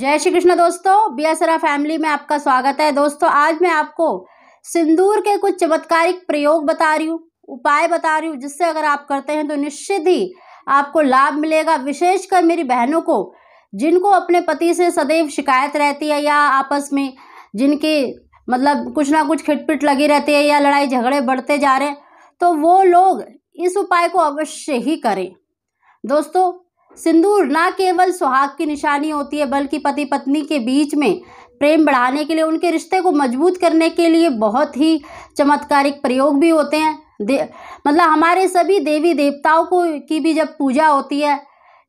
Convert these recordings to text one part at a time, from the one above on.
जय श्री कृष्ण दोस्तों बियासरा फैमिली में आपका स्वागत है दोस्तों आज मैं आपको सिंदूर के कुछ चमत्कारिक प्रयोग बता रही हूँ उपाय बता रही हूँ जिससे अगर आप करते हैं तो निश्चित ही आपको लाभ मिलेगा विशेषकर मेरी बहनों को जिनको अपने पति से सदैव शिकायत रहती है या आपस में जिनके मतलब कुछ ना कुछ खिटपिट लगी रहती है या लड़ाई झगड़े बढ़ते जा रहे हैं तो वो लोग इस उपाय को अवश्य ही करें दोस्तों सिंदूर ना केवल सुहाग की निशानी होती है बल्कि पति पत्नी के बीच में प्रेम बढ़ाने के लिए उनके रिश्ते को मजबूत करने के लिए बहुत ही चमत्कारिक प्रयोग भी होते हैं दे मतलब हमारे सभी देवी देवताओं को की भी जब पूजा होती है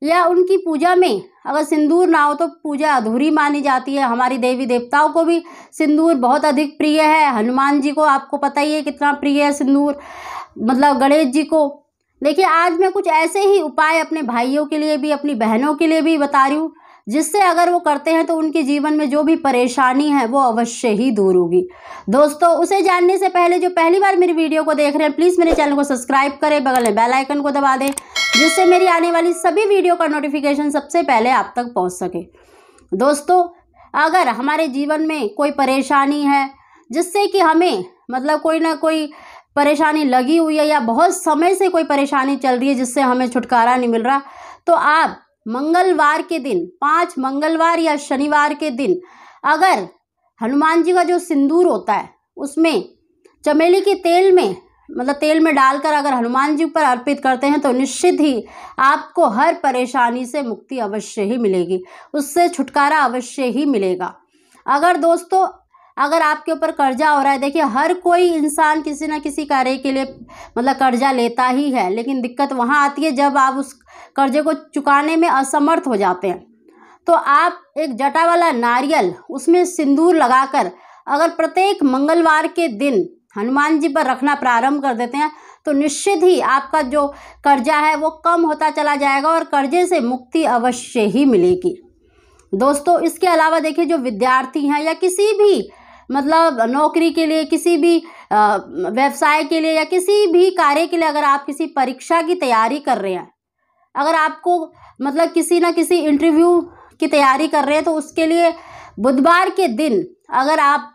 या उनकी पूजा में अगर सिंदूर ना हो तो पूजा अधूरी मानी जाती है हमारी देवी देवताओं को भी सिंदूर बहुत अधिक प्रिय है हनुमान जी को आपको पता ही है कितना प्रिय है सिंदूर मतलब गणेश जी को देखिए आज मैं कुछ ऐसे ही उपाय अपने भाइयों के लिए भी अपनी बहनों के लिए भी बता रही हूँ जिससे अगर वो करते हैं तो उनके जीवन में जो भी परेशानी है वो अवश्य ही दूर होगी दोस्तों उसे जानने से पहले जो पहली बार मेरी वीडियो को देख रहे हैं प्लीज़ मेरे चैनल को सब्सक्राइब करें बगल में बेल आइकन को दबा दें जिससे मेरी आने वाली सभी वीडियो का नोटिफिकेशन सबसे पहले आप तक पहुँच सके दोस्तों अगर हमारे जीवन में कोई परेशानी है जिससे कि हमें मतलब कोई ना कोई परेशानी लगी हुई है या बहुत समय से कोई परेशानी चल रही है जिससे हमें छुटकारा नहीं मिल रहा तो आप मंगलवार के दिन पाँच मंगलवार या शनिवार के दिन अगर हनुमान जी का जो सिंदूर होता है उसमें चमेली के तेल में मतलब तेल में डालकर अगर हनुमान जी पर अर्पित करते हैं तो निश्चित ही आपको हर परेशानी से मुक्ति अवश्य ही मिलेगी उससे छुटकारा अवश्य ही मिलेगा अगर दोस्तों अगर आपके ऊपर कर्जा हो रहा है देखिए हर कोई इंसान किसी ना किसी कार्य के लिए मतलब कर्जा लेता ही है लेकिन दिक्कत वहाँ आती है जब आप उस कर्जे को चुकाने में असमर्थ हो जाते हैं तो आप एक जटा वाला नारियल उसमें सिंदूर लगाकर अगर प्रत्येक मंगलवार के दिन हनुमान जी पर रखना प्रारंभ कर देते हैं तो निश्चित ही आपका जो कर्जा है वो कम होता चला जाएगा और कर्जे से मुक्ति अवश्य ही मिलेगी दोस्तों इसके अलावा देखिए जो विद्यार्थी हैं या किसी भी मतलब नौकरी के लिए किसी भी व्यवसाय के लिए या किसी भी कार्य के लिए अगर आप किसी परीक्षा की तैयारी कर रहे हैं अगर आपको मतलब किसी ना किसी इंटरव्यू की तैयारी कर रहे हैं तो उसके लिए बुधवार के दिन अगर आप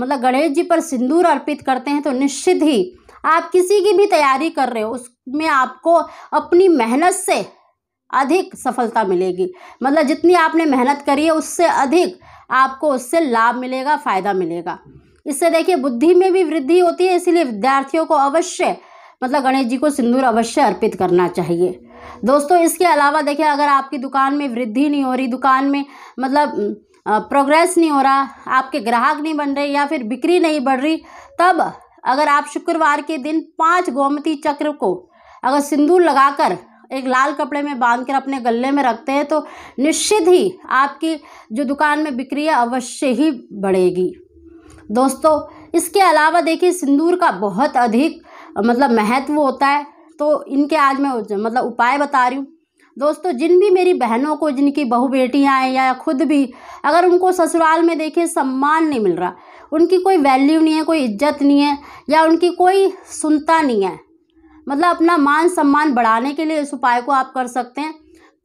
मतलब गणेश जी पर सिंदूर अर्पित करते हैं तो निश्चित ही आप किसी की भी तैयारी कर रहे हो उसमें आपको अपनी मेहनत से अधिक सफलता मिलेगी मतलब जितनी आपने मेहनत करी है उससे अधिक आपको उससे लाभ मिलेगा फ़ायदा मिलेगा इससे देखिए बुद्धि में भी वृद्धि होती है इसीलिए विद्यार्थियों को अवश्य मतलब गणेश जी को सिंदूर अवश्य अर्पित करना चाहिए दोस्तों इसके अलावा देखिए अगर आपकी दुकान में वृद्धि नहीं हो रही दुकान में मतलब प्रोग्रेस नहीं हो रहा आपके ग्राहक नहीं बन रहे या फिर बिक्री नहीं बढ़ रही तब अगर आप शुक्रवार के दिन पाँच गोमती चक्र को अगर सिंदूर लगाकर एक लाल कपड़े में बांध कर अपने गले में रखते हैं तो निश्चित ही आपकी जो दुकान में बिक्री है अवश्य ही बढ़ेगी दोस्तों इसके अलावा देखिए सिंदूर का बहुत अधिक मतलब महत्व होता है तो इनके आज मैं मतलब उपाय बता रही हूँ दोस्तों जिन भी मेरी बहनों को जिनकी बहू बेटियाँ हैं या खुद भी अगर उनको ससुराल में देखिए सम्मान नहीं मिल रहा उनकी कोई वैल्यू नहीं है कोई इज्जत नहीं है या उनकी कोई सुनता नहीं है मतलब अपना मान सम्मान बढ़ाने के लिए इस उपाय को आप कर सकते हैं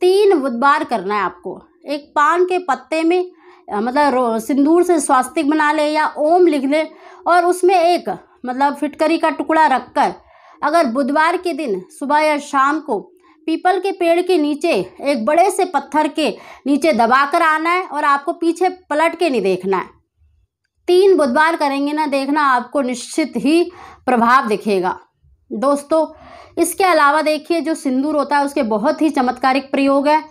तीन बुधवार करना है आपको एक पान के पत्ते में मतलब सिंदूर से स्वास्तिक बना ले या ओम लिख ले और उसमें एक मतलब फिटकरी का टुकड़ा रखकर अगर बुधवार के दिन सुबह या शाम को पीपल के पेड़ के नीचे एक बड़े से पत्थर के नीचे दबा कर आना है और आपको पीछे पलट के नहीं देखना है तीन बुधवार करेंगे ना देखना आपको निश्चित ही प्रभाव दिखेगा दोस्तों इसके अलावा देखिए जो सिंदूर होता है उसके बहुत ही चमत्कारिक प्रयोग है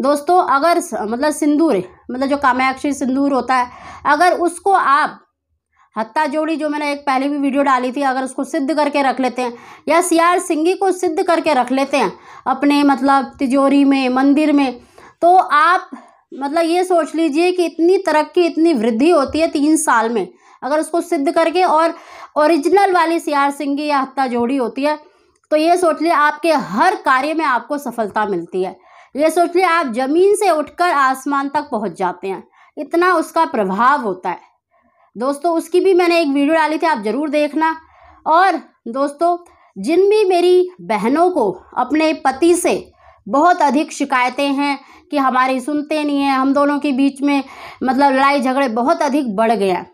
दोस्तों अगर मतलब सिंदूर मतलब जो कामयाक्षी सिंदूर होता है अगर उसको आप हत्ता जोड़ी जो मैंने एक पहले भी वीडियो डाली थी अगर उसको सिद्ध करके रख लेते हैं या सियार सिंगी को सिद्ध करके रख लेते हैं अपने मतलब तिजोरी में मंदिर में तो आप मतलब ये सोच लीजिए कि इतनी तरक्की इतनी वृद्धि होती है तीन साल में अगर उसको सिद्ध करके और ओरिजिनल वाली सियार सिंगी या हत्या जोड़ी होती है तो ये सोच लिए आपके हर कार्य में आपको सफलता मिलती है ये सोच लिए आप ज़मीन से उठकर आसमान तक पहुंच जाते हैं इतना उसका प्रभाव होता है दोस्तों उसकी भी मैंने एक वीडियो डाली थी आप ज़रूर देखना और दोस्तों जिन भी मेरी बहनों को अपने पति से बहुत अधिक शिकायतें हैं कि हमारी सुनते नहीं है हम दोनों के बीच में मतलब लड़ाई झगड़े बहुत अधिक बढ़ गए हैं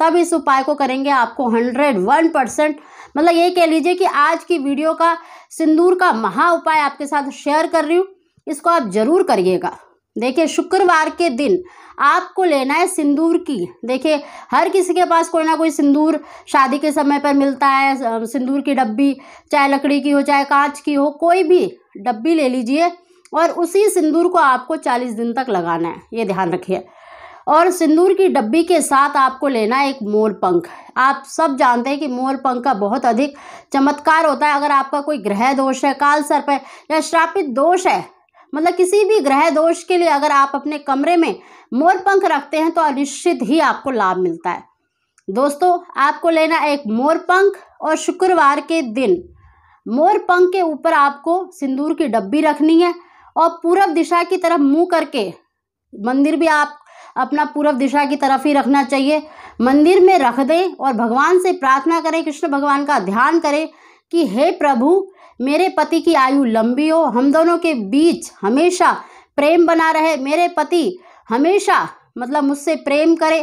तब इस उपाय को करेंगे आपको हंड्रेड वन परसेंट मतलब ये कह लीजिए कि आज की वीडियो का सिंदूर का महा उपाय आपके साथ शेयर कर रही हूँ इसको आप ज़रूर करिएगा देखिए शुक्रवार के दिन आपको लेना है सिंदूर की देखिए हर किसी के पास कोई ना कोई सिंदूर शादी के समय पर मिलता है सिंदूर की डब्बी चाहे लकड़ी की हो चाहे कांच की हो कोई भी डब्बी ले लीजिए और उसी सिंदूर को आपको चालीस दिन तक लगाना है ये ध्यान रखिए और सिंदूर की डब्बी के साथ आपको लेना है एक मोर पंख आप सब जानते हैं कि मोर पंख का बहुत अधिक चमत्कार होता है अगर आपका कोई ग्रह दोष है काल सर्प है या श्रापित दोष है मतलब किसी भी ग्रह दोष के लिए अगर आप अपने कमरे में मोर पंख रखते हैं तो निश्चित ही आपको लाभ मिलता है दोस्तों आपको लेना एक मोर पंख और शुक्रवार के दिन मोर पंख के ऊपर आपको सिंदूर की डब्बी रखनी है और पूरब दिशा की तरफ मुंह करके मंदिर भी आप अपना पूर्व दिशा की तरफ ही रखना चाहिए मंदिर में रख दें और भगवान से प्रार्थना करें कृष्ण भगवान का ध्यान करें कि हे प्रभु मेरे पति की आयु लंबी हो हम दोनों के बीच हमेशा प्रेम बना रहे मेरे पति हमेशा मतलब मुझसे प्रेम करे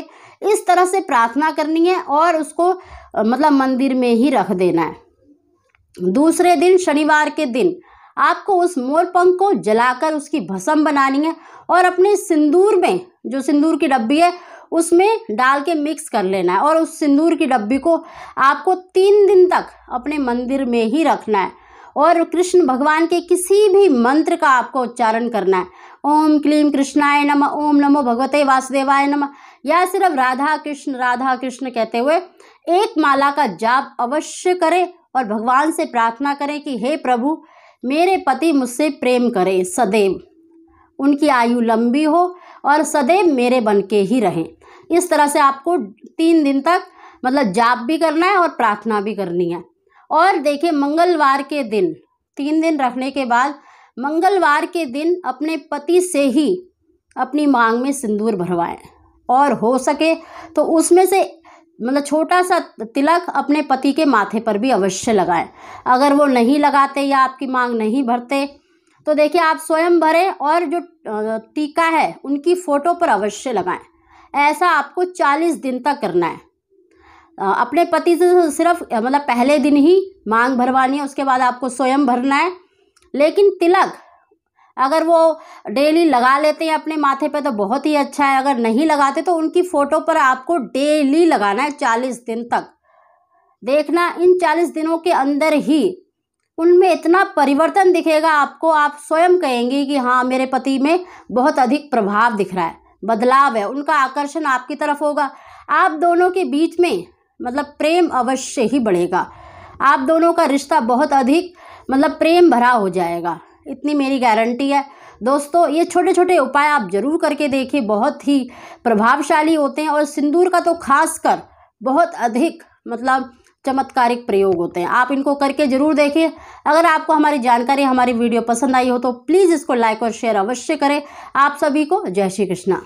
इस तरह से प्रार्थना करनी है और उसको मतलब मंदिर में ही रख देना है दूसरे दिन शनिवार के दिन आपको उस मोर पंख को जलाकर उसकी भस्म बनानी है और अपने सिंदूर में जो सिंदूर की डब्बी है उसमें डाल के मिक्स कर लेना है और उस सिंदूर की डब्बी को आपको तीन दिन तक अपने मंदिर में ही रखना है और कृष्ण भगवान के किसी भी मंत्र का आपको उच्चारण करना है ओम क्लीम कृष्णाय नम ओम नमो भगवते वासुदेवाय नम या सिर्फ राधा कृष्ण राधा कृष्ण कहते हुए एक माला का जाप अवश्य करें और भगवान से प्रार्थना करें कि हे प्रभु मेरे पति मुझसे प्रेम करें सदैव उनकी आयु लंबी हो और सदैव मेरे बन के ही रहें इस तरह से आपको तीन दिन तक मतलब जाप भी करना है और प्रार्थना भी करनी है और देखिए मंगलवार के दिन तीन दिन रखने के बाद मंगलवार के दिन अपने पति से ही अपनी मांग में सिंदूर भरवाएं और हो सके तो उसमें से मतलब छोटा सा तिलक अपने पति के माथे पर भी अवश्य लगाएं अगर वो नहीं लगाते या आपकी मांग नहीं भरते तो देखिए आप स्वयं भरें और जो टीका है उनकी फ़ोटो पर अवश्य लगाएं ऐसा आपको चालीस दिन तक करना है अपने पति से सिर्फ मतलब पहले दिन ही मांग भरवानी है उसके बाद आपको स्वयं भरना है लेकिन तिलक अगर वो डेली लगा लेते हैं अपने माथे पे तो बहुत ही अच्छा है अगर नहीं लगाते तो उनकी फ़ोटो पर आपको डेली लगाना है चालीस दिन तक देखना इन चालीस दिनों के अंदर ही उनमें इतना परिवर्तन दिखेगा आपको आप स्वयं कहेंगे कि हाँ मेरे पति में बहुत अधिक प्रभाव दिख रहा है बदलाव है उनका आकर्षण आपकी तरफ होगा आप दोनों के बीच में मतलब प्रेम अवश्य ही बढ़ेगा आप दोनों का रिश्ता बहुत अधिक मतलब प्रेम भरा हो जाएगा इतनी मेरी गारंटी है दोस्तों ये छोटे छोटे उपाय आप ज़रूर करके देखें बहुत ही प्रभावशाली होते हैं और सिंदूर का तो खास कर बहुत अधिक मतलब चमत्कारिक प्रयोग होते हैं आप इनको करके ज़रूर देखें अगर आपको हमारी जानकारी हमारी वीडियो पसंद आई हो तो प्लीज़ इसको लाइक और शेयर अवश्य करें आप सभी को जय श्री कृष्णा